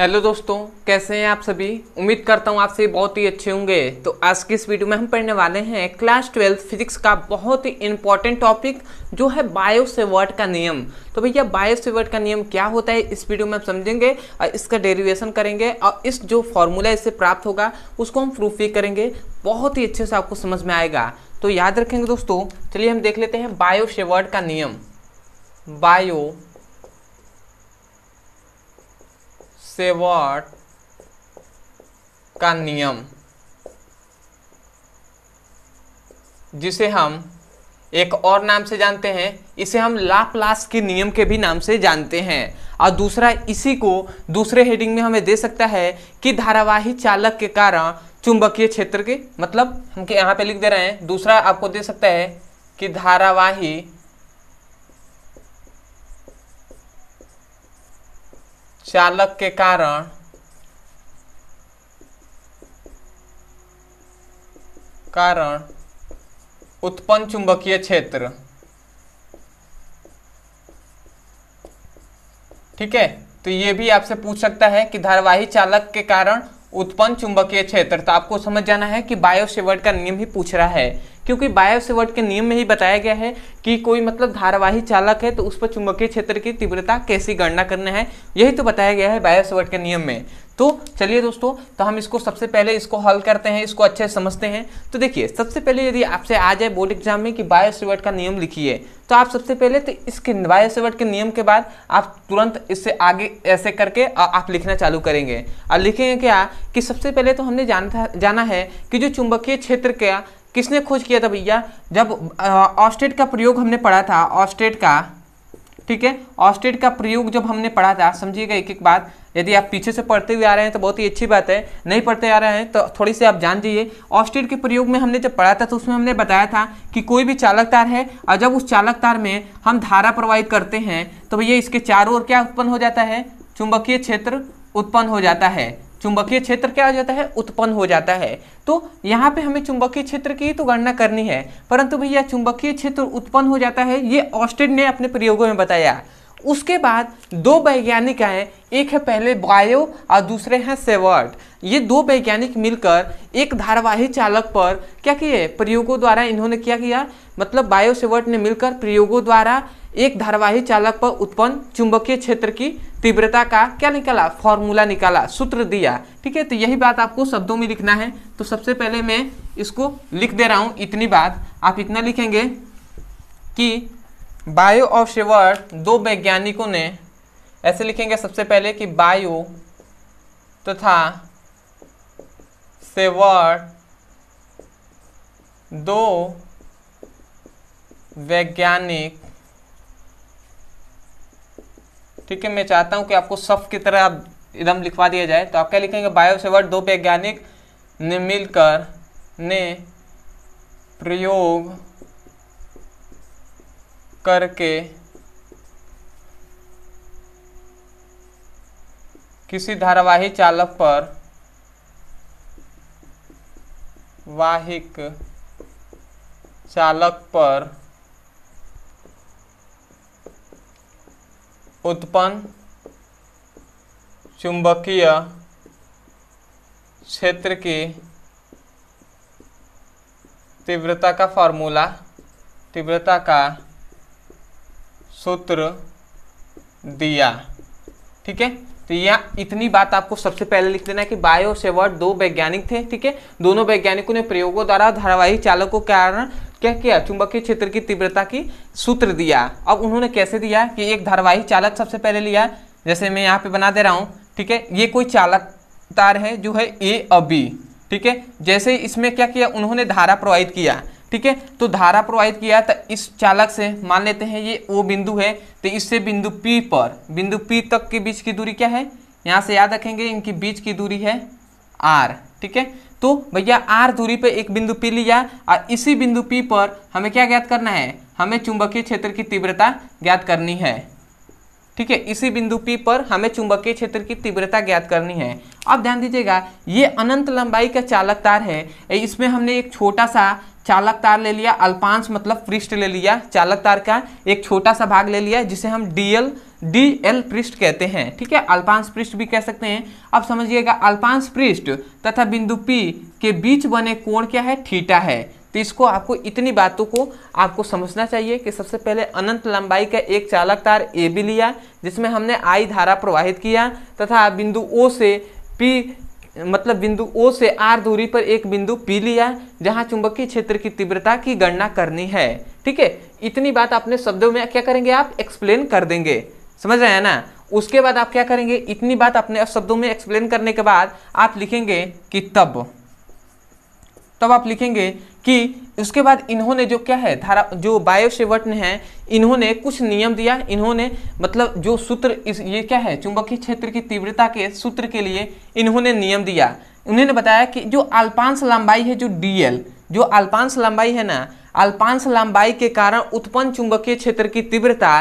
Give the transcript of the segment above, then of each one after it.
hello दोस्तों कैसे हैं आप सभी उम्मीद करता हूं आपसे बहुत ही अच्छे होंगे तो आज की इस वीडियो में हम पढ़ने वाले हैं क्लास ट्वेल्थ फिजिक्स का बहुत ही इंपॉर्टेंट टॉपिक जो है बायो सेवर्ट का नियम तो भैया बायो सेवर्ट का नियम क्या होता है इस वीडियो में हम समझेंगे और इसका डेरिवेशन करेंगे और इस जो फॉर्मूला इससे प्राप्त होगा उसको हम प्रूफ भी करेंगे बहुत ही अच्छे से आपको समझ में आएगा तो याद रखेंगे दोस्तों चलिए हम देख लेते हैं बायो सेवर्ट का नियम बायो सेवाट का नियम जिसे हम एक और नाम से जानते हैं इसे हम लाप्लास के नियम के भी नाम से जानते हैं और दूसरा इसी को दूसरे हेडिंग में हमें दे सकता है कि धारावाही चालक के कारण चुंबकीय क्षेत्र के मतलब हम के यहाँ पे लिख दे रहे हैं दूसरा आपको दे सकता है कि धारावाही चालक के कारण कारण उत्पन्न चुंबकीय क्षेत्र ठीक है तो ये भी आपसे पूछ सकता है कि धारावाही चालक के कारण उत्पन्न चुंबकीय क्षेत्र तो आपको समझ जाना है कि बायो सेवर्ट का नियम ही पूछ रहा है क्योंकि बायोसेवर्ट के नियम में ही बताया गया है कि कोई मतलब धारावाही चालक है तो उस पर चुंबकीय क्षेत्र की तीव्रता कैसी गणना करना है यही तो बताया गया है बायोसेवर्ट के नियम में तो चलिए दोस्तों तो हम इसको सबसे पहले इसको हल करते हैं इसको अच्छे से समझते हैं तो देखिए सबसे पहले यदि आपसे आ जाए बोर्ड एग्जाम में कि बायोसेवर्ट का नियम लिखिए तो आप सबसे पहले तो इसके बायोसेवर्ट के नियम के बाद आप तुरंत इससे आगे ऐसे करके आप लिखना चालू करेंगे और लिखेंगे क्या कि सबसे पहले तो हमने जानता जाना है कि जो चुंबकीय क्षेत्र का किसने खोज किया था भैया जब ऑस्टेट का प्रयोग हमने पढ़ा था ऑस्टेट का ठीक है ऑस्टेट का प्रयोग जब हमने पढ़ा था समझिएगा एक एक बात यदि आप पीछे से पढ़ते हुए आ रहे हैं तो बहुत ही अच्छी बात है नहीं पढ़ते आ रहे हैं तो थोड़ी सी आप जान जाइए ऑस्टेट के प्रयोग में हमने जब पढ़ा था तो उसमें हमने बताया था कि कोई भी चालक तार है और जब उस चालक तार में हम धारा प्रवाहित करते हैं तो भैया इसके चारों ओर क्या उत्पन्न हो जाता है चुंबकीय क्षेत्र उत्पन्न हो जाता है चुंबकीय क्षेत्र क्या हो जाता है उत्पन्न हो जाता है तो यहाँ पे हमें चुंबकीय क्षेत्र की तो गणना करनी है परंतु भैया चुंबकीय क्षेत्र उत्पन्न हो जाता है ये ऑस्टेड ने अपने प्रयोगों में बताया उसके बाद दो वैज्ञानिक आए एक है पहले बायो और दूसरे हैं सेवर्ट ये दो वैज्ञानिक मिलकर एक धारावाही चालक पर क्या किए प्रयोगों द्वारा इन्होंने क्या किया मतलब बायो सेवर्ट ने मिलकर प्रयोगों द्वारा एक धारावाही चालक पर उत्पन्न चुंबकीय क्षेत्र की तीव्रता का क्या निकाला फॉर्मूला निकाला सूत्र दिया ठीक है तो यही बात आपको शब्दों में लिखना है तो सबसे पहले मैं इसको लिख दे रहा हूँ इतनी बात आप इतना लिखेंगे कि बायो ऑफ शिवर दो वैज्ञानिकों ने ऐसे लिखेंगे सबसे पहले कि बायो तथा सेवर दो वैज्ञानिक ठीक है मैं चाहता हूं कि आपको सब की तरह एकदम लिखवा दिया जाए तो आप क्या लिखेंगे बायो सेवर दो वैज्ञानिक ने मिलकर ने प्रयोग करके किसी धारावाही चालक पर वाहिक चालक पर उत्पन्न चुंबकीय क्षेत्र की तीव्रता का फॉर्मूला तीव्रता का सूत्र दिया ठीक है तो यह इतनी बात आपको सबसे पहले लिख देना है कि बायो सेवर्ट दो वैज्ञानिक थे ठीक है दोनों वैज्ञानिकों ने प्रयोगों द्वारा धारावाही चालकों के कारण क्या किया चुंबकीय क्षेत्र की तीव्रता की सूत्र दिया अब उन्होंने कैसे दिया कि एक धारावाही चालक सबसे पहले लिया जैसे मैं यहाँ पे बना दे रहा हूँ ठीक है ये कोई चालक तार है जो है ए अबी ठीक है जैसे इसमें क्या किया उन्होंने धारा प्रोवाइड किया ठीक है तो धारा प्रवाहित किया तो इस चालक से मान लेते हैं ये ओ बिंदु है तो इससे बिंदु पी पर बिंदु पी तक के बीच की दूरी क्या है यहाँ से याद रखेंगे इनकी बीच की दूरी है आर ठीक है तो भैया आर दूरी पे एक बिंदु पी लिया और इसी बिंदु पी पर हमें क्या ज्ञात करना है हमें चुंबकीय क्षेत्र की तीव्रता ज्ञात करनी है ठीक है इसी बिंदु P पर हमें चुंबकीय क्षेत्र की तीव्रता ज्ञात करनी है अब ध्यान दीजिएगा ये अनंत लंबाई का चालक तार है इसमें हमने एक छोटा सा चालक तार ले लिया अल्पांश मतलब पृष्ठ ले लिया चालक तार का एक छोटा सा भाग ले लिया जिसे हम डीएल डी एल पृष्ठ कहते हैं ठीक है अल्पांश पृष्ठ भी कह सकते हैं अब समझिएगा अल्पांश पृष्ठ तथा बिंदु पी के बीच बने कोण क्या है ठीटा है तो इसको आपको इतनी बातों को आपको समझना चाहिए कि सबसे पहले अनंत लंबाई का एक चालक तार ए भी लिया जिसमें हमने आई धारा प्रवाहित किया तथा बिंदु ओ से पी मतलब बिंदु ओ से आर दूरी पर एक बिंदु पी लिया जहां चुंबकीय क्षेत्र की तीव्रता की गणना करनी है ठीक है इतनी बात अपने शब्दों में क्या करेंगे आप एक्सप्लेन कर देंगे समझ रहे हैं ना उसके बाद आप क्या करेंगे इतनी बात अपने शब्दों में एक्सप्लेन करने के बाद आप लिखेंगे कि तब तब आप लिखेंगे कि उसके बाद इन्होंने जो क्या है धारा जो बायो सेवर्ट है इन्होंने कुछ नियम दिया इन्होंने मतलब जो सूत्र इस ये क्या है चुंबकीय क्षेत्र की तीव्रता के सूत्र के लिए इन्होंने नियम दिया उन्होंने बताया कि जो अल्पांश लंबाई है जो डीएल जो अल्पांश लंबाई है ना अल्पांश लंबाई के कारण उत्पन्न चुंबकीय क्षेत्र की तीव्रता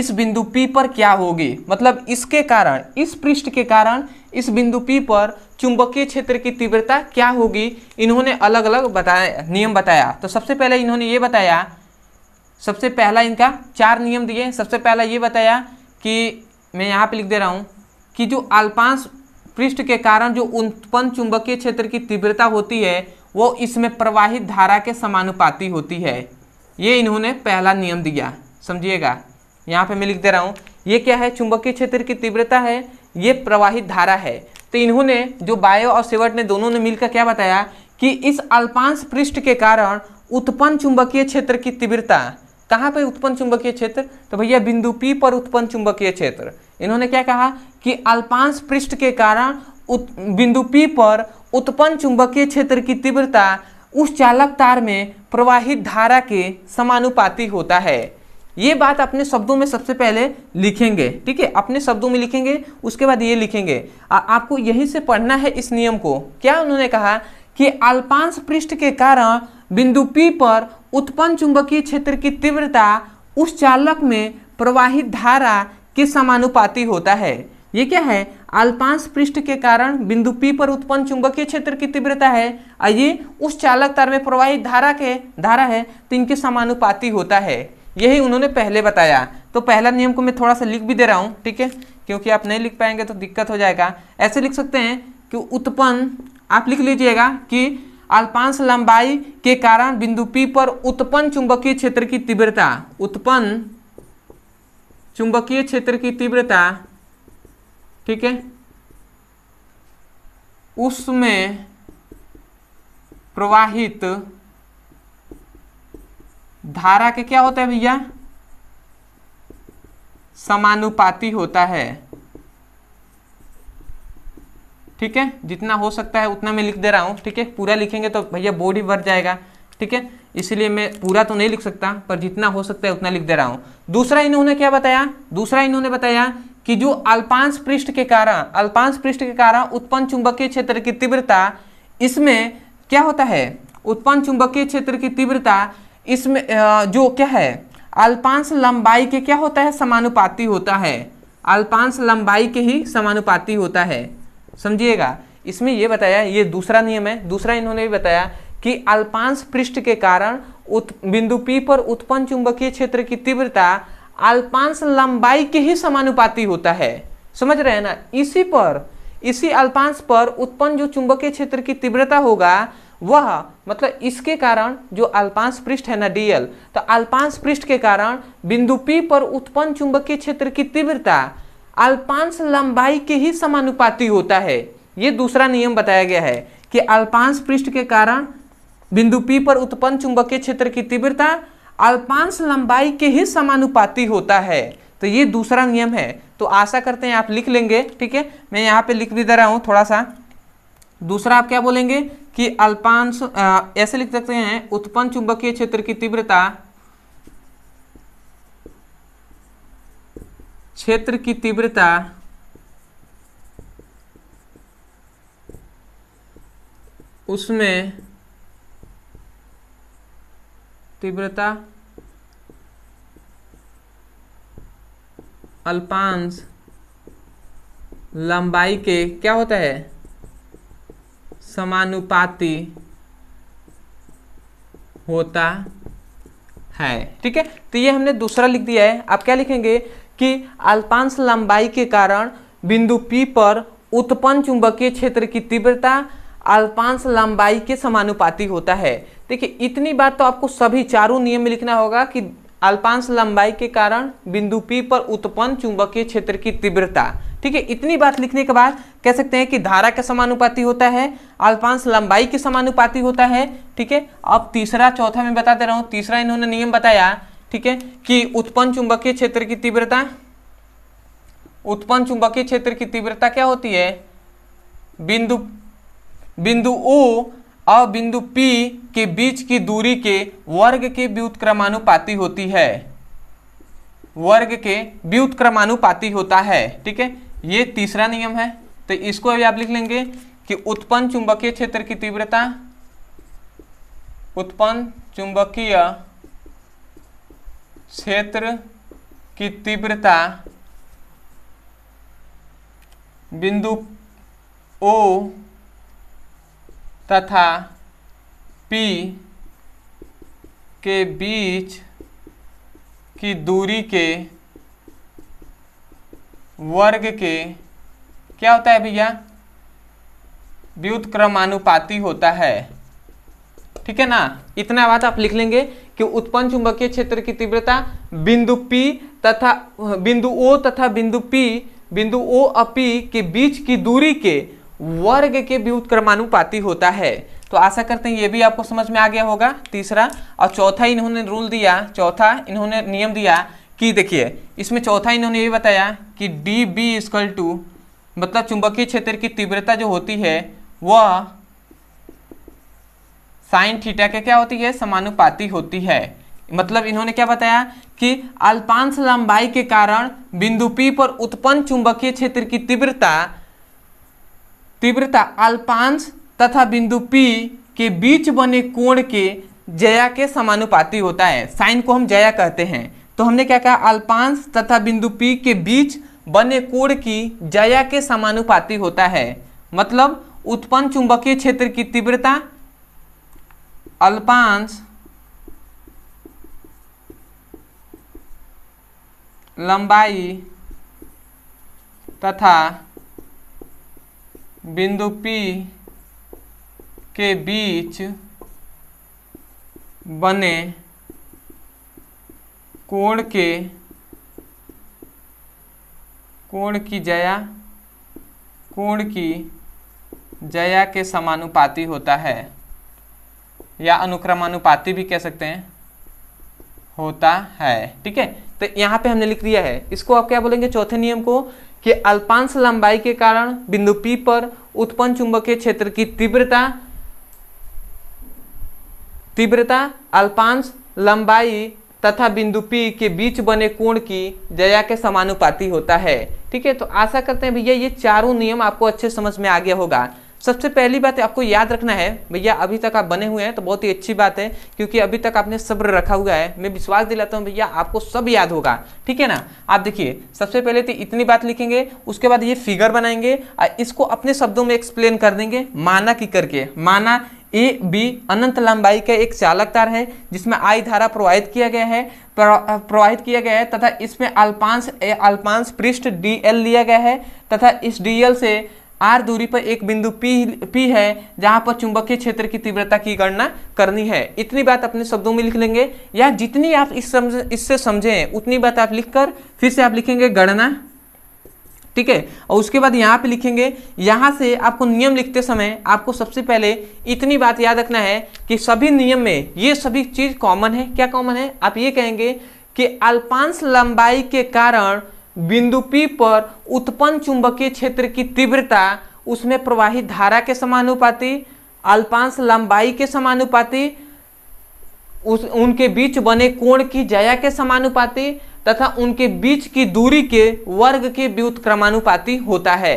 इस बिंदु पी पर क्या होगी मतलब इसके कारण इस पृष्ठ के कारण इस बिंदु पी पर चुंबकीय क्षेत्र की तीव्रता क्या होगी इन्होंने अलग अलग बताया नियम बताया तो सबसे पहले इन्होंने ये बताया सबसे पहला इनका चार नियम दिए सबसे पहला ये बताया कि मैं यहाँ पे लिख दे रहा हूँ कि जो अल्पांश पृष्ठ के कारण जो उत्पन्न चुंबकीय क्षेत्र की तीव्रता होती है वो इसमें प्रवाहित धारा के समानुपाती होती है ये इन्होंने पहला नियम दिया समझिएगा यहाँ पे मैं लिख दे रहा हूँ ये क्या है चुंबकीय क्षेत्र की तीव्रता है ये प्रवाहित धारा है तो इन्होंने जो बायो और सेवर्ट ने दोनों ने मिलकर क्या बताया कि इस अल्पांश पृष्ठ के कारण उत्पन्न चुंबकीय क्षेत्र की तीव्रता कहाँ पे उत्पन्न चुंबकीय क्षेत्र तो भैया बिंदु पी पर उत्पन्न चुंबकीय क्षेत्र इन्होंने क्या कहा कि अल्पांश पृष्ठ के कारण बिंदु पी पर उत्पन्न चुंबकीय क्षेत्र की तीव्रता उस चालक तार में प्रवाहित धारा के समानुपाती होता है ये बात अपने शब्दों में सबसे पहले लिखेंगे ठीक है अपने शब्दों में लिखेंगे उसके बाद ये लिखेंगे आ, आपको यहीं से पढ़ना है इस नियम को क्या उन्होंने कहा कि अल्पांश पृष्ठ के कारण बिंदु पी पर उत्पन्न चुंबकीय क्षेत्र की तीव्रता उस चालक में प्रवाहित धारा के समानुपाती होता है ये क्या है अल्पांश पृष्ठ के कारण बिंदु पी पर उत्पन्न चुंबकीय क्षेत्र की तीव्रता है और ये उस चालक तार में प्रवाहित धारा के धारा है तो इनके समानुपाती होता है यही उन्होंने पहले बताया तो पहला नियम को मैं थोड़ा सा लिख भी दे रहा हूँ ठीक है क्योंकि आप नहीं लिख पाएंगे तो दिक्कत हो जाएगा ऐसे लिख सकते हैं कि उत्पन्न आप लिख लीजिएगा कि अल्पांश लंबाई के कारण बिंदु पी पर उत्पन्न चुंबकीय क्षेत्र की तीव्रता उत्पन्न चुंबकीय क्षेत्र की तीव्रता ठीक है उसमें प्रवाहित धारा के क्या होता है भैया समानुपाती होता है ठीक है जितना हो सकता है उतना मैं लिख दे रहा हूँ ठीक है पूरा लिखेंगे तो भैया बोर्ड ही भर जाएगा ठीक है इसलिए मैं पूरा तो नहीं लिख सकता पर जितना हो सकता है उतना लिख दे रहा हूँ दूसरा इन्होंने क्या बताया दूसरा इन्होंने बताया कि जो अल्पांश पृष्ठ के कारण अल्पांश पृष्ठ के कारण उत्पन्न चुंबकीय क्षेत्र की तीव्रता इसमें क्या होता है उत्पन्न चुंबकीय क्षेत्र की तीव्रता इसमें जो क्या है अल्पांश लंबाई के क्या होता है समानुपाती होता है अल्पांश लंबाई के ही समानुपाती होता है समझिएगा इसमें यह बताया ये दूसरा नियम है दूसरा इन्होंने भी बताया कि अल्पांश पृष्ठ के कारण बिंदु पी पर उत्पन्न चुंबकीय क्षेत्र की तीव्रता अल्पांश लंबाई के ही समानुपाती होता है समझ रहे हैं ना इसी पर इसी अल्पांश पर उत्पन्न जो चुंबकीय क्षेत्र की तीव्रता होगा वह मतलब इसके कारण जो अल्पांश पृष्ठ है ना डीएल तो अल्पांश पृष्ठ के कारण बिंदु पी पर उत्पन्न चुंबकीय क्षेत्र की तीव्रता अल्पांश लंबाई के ही समानुपाती होता है ये दूसरा नियम बताया गया है कि अल्पांश पृष्ठ के कारण बिंदु पी पर उत्पन्न चुंबकीय क्षेत्र की तीव्रता अल्पांश लंबाई के ही समानुपाती होता है तो ये दूसरा नियम है तो आशा करते हैं आप लिख लेंगे ठीक है मैं यहाँ पे लिख भी दे रहा हूँ थोड़ा सा दूसरा आप क्या बोलेंगे कि अल्पांश ऐसे लिख सकते हैं उत्पन्न चुंबकीय क्षेत्र की तीव्रता क्षेत्र की तीव्रता उसमें तीव्रता अल्पांश लंबाई के क्या होता है समानुपाती होता है ठीक है तो ये हमने दूसरा लिख दिया है आप क्या लिखेंगे कि अल्पांश लंबाई के कारण बिंदु पी पर उत्पन्न चुंबकीय क्षेत्र की तीव्रता अल्पांश लंबाई के समानुपाती होता है देखिए इतनी बात तो आपको सभी चारों नियम में लिखना होगा कि अल्पांश लंबाई के कारण बिंदु पी पर उत्पन्न चुंबकीय क्षेत्र की तीव्रता ठीक है इतनी बात लिखने के बाद कह सकते हैं कि धारा के समानुपाती होता है अल्पांश लंबाई के समानुपाती होता है ठीक है अब तीसरा चौथा मैं बता दे रहा हूँ तीसरा इन्होंने नियम बताया ठीक है कि उत्पन्न चुंबकीय क्षेत्र की तीव्रता उत्पन्न चुंबकीय क्षेत्र की तीव्रता क्या होती है बिंदु बिंदु ओ और बिंदु पी के बीच की दूरी के वर्ग के व्युत्क्रमानुपाती होती है वर्ग के व्युत्क्रमानुपाती होता है ठीक है ये तीसरा नियम है तो इसको अभी आप लिख लेंगे कि उत्पन्न चुंबकीय क्षेत्र की तीव्रता उत्पन्न चुंबकीय क्षेत्र की तीव्रता बिंदु ओ तथा पी के बीच की दूरी के वर्ग के क्या होता है भैया व्युतक्रमानुपाती होता है ठीक है ना इतना बात आप लिख लेंगे कि उत्पन्न चुंबकीय क्षेत्र की तीव्रता बिंदु पी तथा बिंदु ओ तथा बिंदु पी बिंदु ओ अपी के बीच की दूरी के वर्ग के व्युतक्रमानुपाती होता है तो आशा करते हैं ये भी आपको समझ में आ गया होगा तीसरा और चौथा इन्होंने रूल दिया चौथा इन्होंने नियम दिया कि देखिए इसमें चौथा इन्होंने ये बताया कि डी बी स्क्वल टू मतलब चुंबकीय क्षेत्र की तीव्रता जो होती है वह साइन थीटा के क्या होती है समानुपाती होती है मतलब इन्होंने क्या बताया कि अल्पांश लंबाई के कारण बिंदु पी पर उत्पन्न चुंबकीय क्षेत्र की तीव्रता तीव्रता अल्पांश तथा बिंदु पी के बीच बने कोण के जया के समानुपाती होता है साइन को हम जया कहते हैं तो हमने क्या कहा अल्पांश तथा बिंदु पी के बीच बने कोण की जया के समानुपाती होता है मतलब उत्पन्न चुंबकीय क्षेत्र की तीव्रता अल्पांश लंबाई तथा बिंदु P के बीच बने कोण के कोण की जया कोण की जया के समानुपाती होता है या अनुक्रमानुपाती भी कह सकते हैं होता है ठीक है तो यहां पे हमने लिख दिया है इसको आप क्या बोलेंगे चौथे नियम को कि अल्पांश लंबाई के कारण बिंदु पी पर उत्पन्न चुंबकीय क्षेत्र की तीव्रता तीव्रता अल्पांश लंबाई तथा बिंदु P के बीच बने कोण की जया के समानुपाती होता है ठीक है तो आशा करते हैं भैया ये चारों नियम आपको अच्छे समझ में आ गया होगा सबसे पहली बात आपको याद रखना है भैया अभी तक आप बने हुए हैं तो बहुत ही अच्छी बात है क्योंकि अभी तक आपने सब्र रखा हुआ है मैं विश्वास दिलाता हूँ भैया आपको सब याद होगा ठीक है ना आप देखिए सबसे पहले तो इतनी बात लिखेंगे उसके बाद ये फिगर बनाएंगे और इसको अपने शब्दों में एक्सप्लेन कर देंगे माना की करके माना ए बी अनंत लंबाई के एक चालक तार है जिसमें आई धारा प्रवाहित किया गया है प्रवाहित किया गया है तथा इसमें अल्पांश अल्पांश पृष्ठ डी एल लिया गया है तथा इस डी एल से आर दूरी पर एक बिंदु पी पी है जहां पर चुंबकीय क्षेत्र की तीव्रता की गणना करनी है इतनी बात अपने शब्दों में लिख लेंगे या जितनी आप इस समझ इससे समझें उतनी बात आप लिखकर फिर से आप लिखेंगे गणना ठीक है और उसके बाद यहाँ पे लिखेंगे यहाँ से आपको नियम लिखते समय आपको सबसे पहले इतनी बात याद रखना है कि सभी नियम में ये सभी चीज़ कॉमन है क्या कॉमन है आप ये कहेंगे कि अल्पांश लंबाई के कारण बिंदु पी पर उत्पन्न चुंबकीय क्षेत्र की तीव्रता उसमें प्रवाहित धारा के समानुपाती अल्पांश लंबाई के समानुपाती उस उनके बीच बने कोण की जया के समानुपाती तथा उनके बीच की दूरी के वर्ग के व्युत्क्रमानुपाती होता है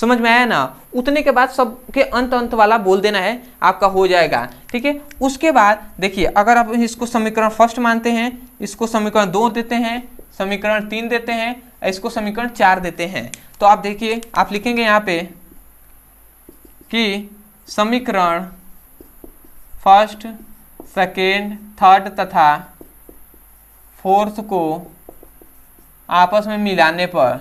समझ में आया ना उतने के बाद सबके अंत अंत वाला बोल देना है आपका हो जाएगा ठीक है उसके बाद देखिए अगर आप इसको समीकरण फर्स्ट मानते हैं इसको समीकरण दो देते हैं समीकरण तीन देते हैं इसको समीकरण चार देते हैं तो आप देखिए आप लिखेंगे यहाँ पे कि समीकरण फर्स्ट सेकेंड थर्ड तथा फोर्थ को आपस में मिलाने पर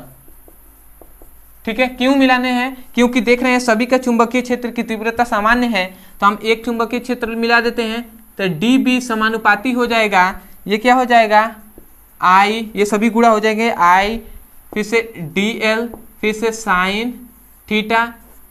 ठीक है क्यों मिलाने हैं क्योंकि देख रहे हैं सभी का चुंबकीय क्षेत्र की तीव्रता सामान्य है तो हम एक चुंबकीय क्षेत्र मिला देते हैं तो डी बी समानुपाती हो जाएगा ये क्या हो जाएगा आई ये सभी गुड़ा हो जाएंगे आई फिर से डी एल फिर से साइन थीटा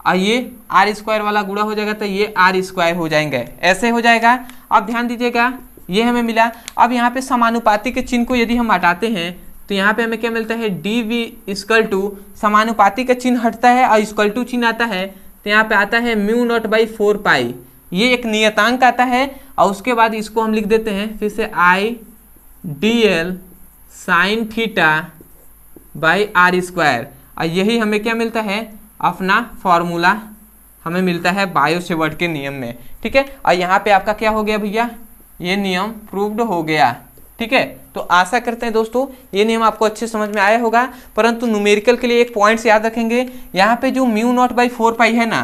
और ये आर स्क्वायर वाला गुड़ा हो जाएगा तो ये आर स्क्वायर हो जाएंगे ऐसे हो जाएगा अब ध्यान दीजिएगा ये हमें मिला अब यहाँ पे समानुपाती के चिन्ह को यदि हम हटाते हैं तो यहाँ पे हमें क्या मिलता है डी वी स्कल टू समानुपाति का चिन्ह हटता है और स्कल टू चिन्ह आता है तो यहाँ पे आता है mu naught by four pi ये एक नियतांक आता है और उसके बाद इसको हम लिख देते हैं फिर से I D L sine theta by R square और यही हमें क्या मिलता है अपना फॉर्मूला हमें मिलता है बायो सेवर्ट के नियम में ठीक है और यहाँ पे आपका क्या हो गया भैया ये नियम प्रूव्ड हो गया ठीक है तो आशा करते हैं दोस्तों ये नियम आपको अच्छे समझ में आया होगा परंतु न्यूमेरिकल के लिए एक पॉइंट्स याद रखेंगे यहाँ पे जो mu naught by four pi है ना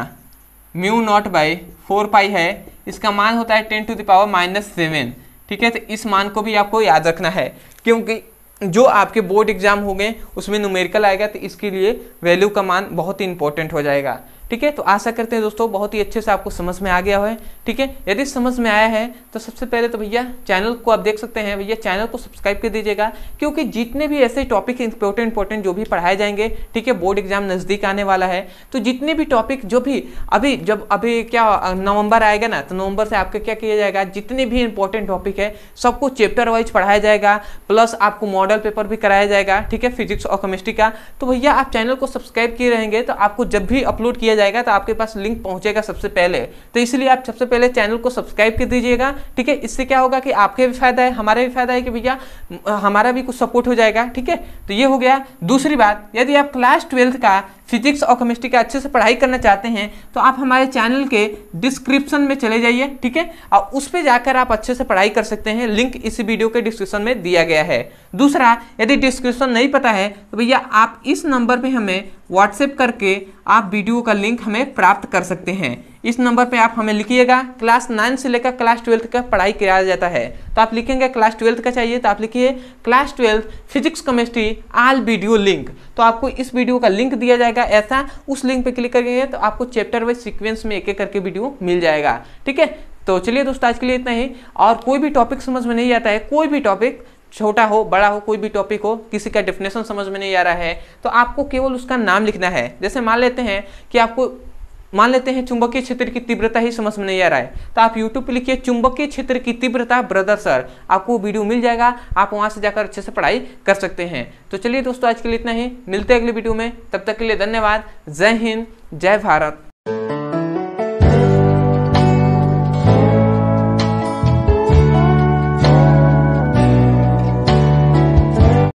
mu naught by four pi है इसका मान होता है ten to the power minus seven ठीक है तो इस मान को भी आपको याद रखना है क्योंकि जो आपके बोर्ड एग्जाम हो गए उसमें न्यूमेरिकल आएगा तो इसके लिए वैल्यू का मान बहुत ही इंपॉर्टेंट हो जाएगा ठीक है तो आशा करते हैं दोस्तों बहुत ही अच्छे से आपको समझ में आ गया है ठीक है यदि समझ में आया है तो सबसे पहले तो भैया चैनल को आप देख सकते हैं भैया चैनल को सब्सक्राइब कर दीजिएगा क्योंकि जितने भी ऐसे टॉपिक इंपॉर्टेंट इंपॉर्टेंट जो भी पढ़ाए जाएंगे ठीक है बोर्ड एग्जाम नज़दीक आने वाला है तो जितने भी टॉपिक जो भी अभी जब अभी क्या नवंबर आएगा ना तो नवंबर से आपका क्या किया जाएगा जितने भी इंपॉर्टेंट टॉपिक है सबको चैप्टर वाइज पढ़ाया जाएगा प्लस आपको मॉडल पेपर भी कराया जाएगा ठीक है फिजिक्स और केमिस्ट्री का तो भैया आप चैनल को सब्सक्राइब किए रहेंगे तो आपको जब भी अपलोड किया जाएगा तो आपके पास लिंक पहुंचेगा सबसे पहले तो इसलिए आप सबसे पहले चैनल को सब्सक्राइब कर दीजिएगा ठीक है इससे क्या होगा कि आपके भी फायदा है हमारा भी फायदा है कि भैया हमारा भी कुछ सपोर्ट हो जाएगा ठीक है तो ये हो गया दूसरी बात यदि आप क्लास ट्वेल्थ का फिजिक्स और केमिस्ट्री का अच्छे से पढ़ाई करना चाहते हैं तो आप हमारे चैनल के डिस्क्रिप्शन में चले जाइए ठीक है और उस पर जाकर आप अच्छे से पढ़ाई कर सकते हैं लिंक इस वीडियो के डिस्क्रिप्शन में दिया गया है दूसरा यदि डिस्क्रिप्शन नहीं पता है तो भैया आप इस नंबर पर हमें व्हाट्सएप करके आप वीडियो का लिंक हमें प्राप्त कर सकते हैं इस नंबर पे आप हमें लिखिएगा क्लास नाइन से लेकर क्लास ट्वेल्थ का पढ़ाई कराया जाता है तो आप लिखेंगे क्लास ट्वेल्थ का चाहिए तो आप लिखिए class twelfth physics chemistry all video link तो आपको इस वीडियो का लिंक दिया जाएगा ऐसा उस लिंक पे क्लिक करेंगे तो आपको चैप्टर वाइज सिक्वेंस में एक एक करके वीडियो मिल जाएगा ठीक है तो चलिए दोस्तों आज के लिए इतना ही और कोई भी टॉपिक समझ में नहीं आता है कोई भी टॉपिक छोटा हो बड़ा हो कोई भी टॉपिक हो किसी का डेफिनेशन समझ में नहीं आ रहा है तो आपको केवल उसका नाम लिखना है जैसे मान लेते हैं कि आपको मान लेते हैं चुंबकीय क्षेत्र की तीव्रता ही समझ में नहीं आ रहा है तो आप यूट्यूब पे लिखिए चुंबकीय क्षेत्र की तीव्रता ब्रदर सर आपको वीडियो मिल जाएगा आप वहाँ से जाकर अच्छे से पढ़ाई कर सकते हैं तो चलिए दोस्तों आज के लिए इतना ही मिलते हैं अगले वीडियो में तब तक के लिए धन्यवाद जय हिंद जय भारत